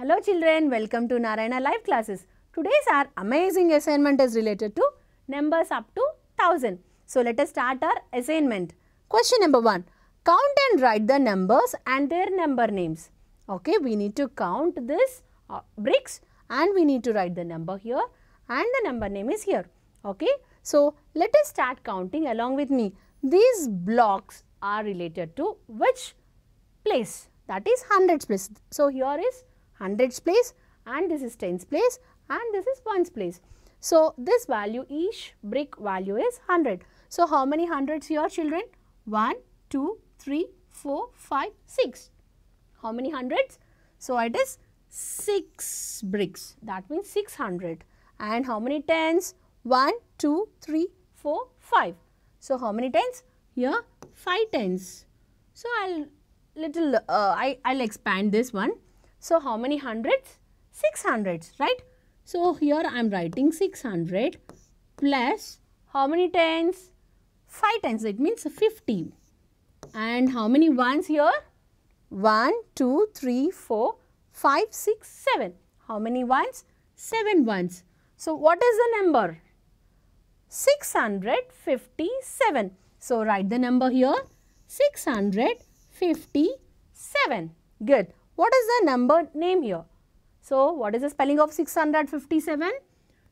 Hello children, welcome to Narayana Live Classes. Today's our amazing assignment is related to numbers up to 1000. So let us start our assignment. Question number 1. Count and write the numbers and their number names. Okay, we need to count this uh, bricks and we need to write the number here and the number name is here. Okay, so let us start counting along with me. These blocks are related to which place? That is hundred place. So here is hundreds place and this is tens place and this is ones place. So, this value each brick value is 100. So, how many hundreds here children? 1, 2, 3, 4, 5, 6. How many hundreds? So, it is 6 bricks that means 600 and how many tens? 1, 2, 3, 4, 5. So, how many tens? Here 5 tens. So, I will little uh, I, I'll expand this one. So, how many hundreds? 600s, right? So, here I am writing 600 plus how many tens? 5 tens, it means 50. And how many ones here? 1, 2, 3, 4, 5, 6, 7. How many ones? 7 ones. So, what is the number? 657. So, write the number here 657. Good. What is the number name here? So, what is the spelling of 657?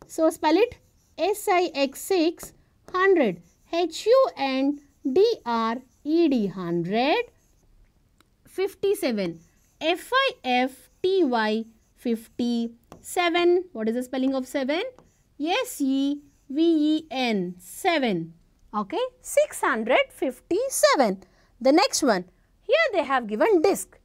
So, spell it S-I-X-6 100 H-U-N-D-R-E-D 100 57 F-I-F-T-Y 57. What is the spelling of 7? S-E-V-E-N 7. Okay, 657. The next one, here they have given disk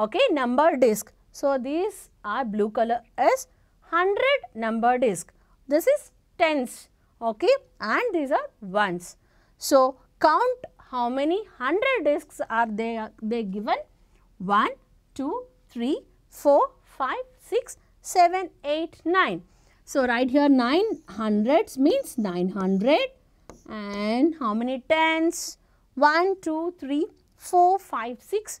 okay number disk so these are blue color as 100 number disk this is tens okay and these are ones so count how many 100 disks are they they given 1 2 3 4 5 6 7 8 9 so right here 900s means 900 and how many tens 1 2 3 4 5 6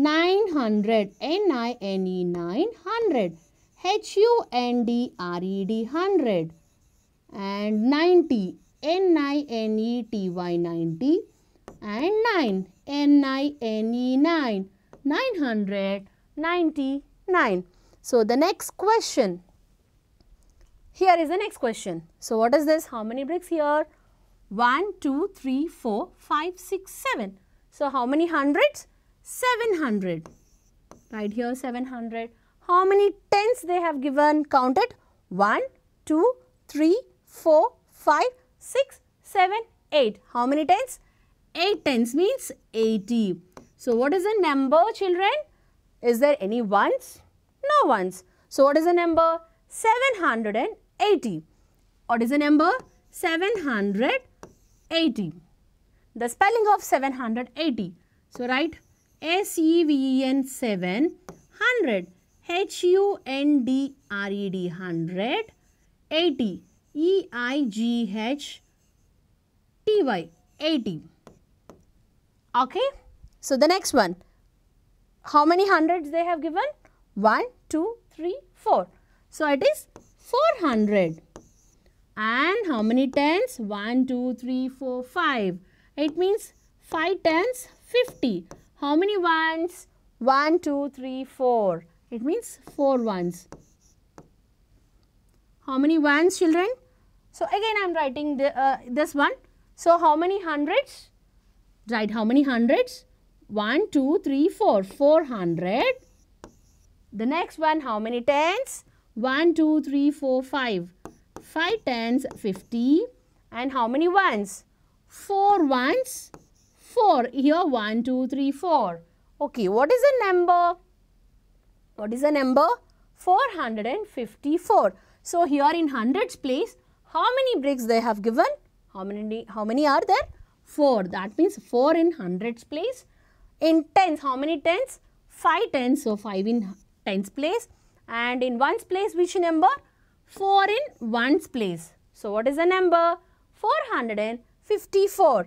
900 N-I-N-E 900 H-U-N-D-R-E-D 100 and 90 N-I-N-E-T-Y 90 and 9 N-I-N-E 9 999 so the next question here is the next question so what is this how many bricks here 1 2 3 4 5 6 7 so how many hundreds 700. Right here 700. How many tens they have given? Counted 1, 2, 3, 4, 5, 6, 7, 8. How many tens? 8 tens means 80. So, what is the number children? Is there any ones? No ones. So, what is the number? 780. What is the number? 780. The spelling of 780. So, write SEVEN 7 700 hundred 100 80 80 okay so the next one how many hundreds they have given 1 2 3 4 so it is 400 and how many tens 1 2 3 4 5 it means 5 tens 50 how many ones? 1, 2, 3, 4. It means 4 ones. How many ones children? So, again I am writing the, uh, this one. So, how many hundreds? Write how many hundreds? 1, 2, 3, 4. 400. The next one, how many tens? 1, 2, 3, 4, 5. 5 tens, 50. And how many ones? 4 ones, 4. Here 1, 2, 3, 4. Okay, what is the number? What is the number? 454. So, here in hundreds place, how many bricks they have given? How many, how many are there? 4. That means 4 in hundreds place. In tens, how many tens? 5 tens. So, 5 in tens place. And in ones place, which number? 4 in ones place. So, what is the number? 454.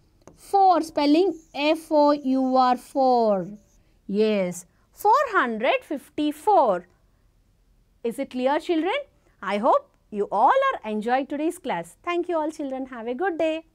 4 spelling F O U R 4. Yes, 454. Is it clear children? I hope you all are enjoyed today's class. Thank you all children. Have a good day.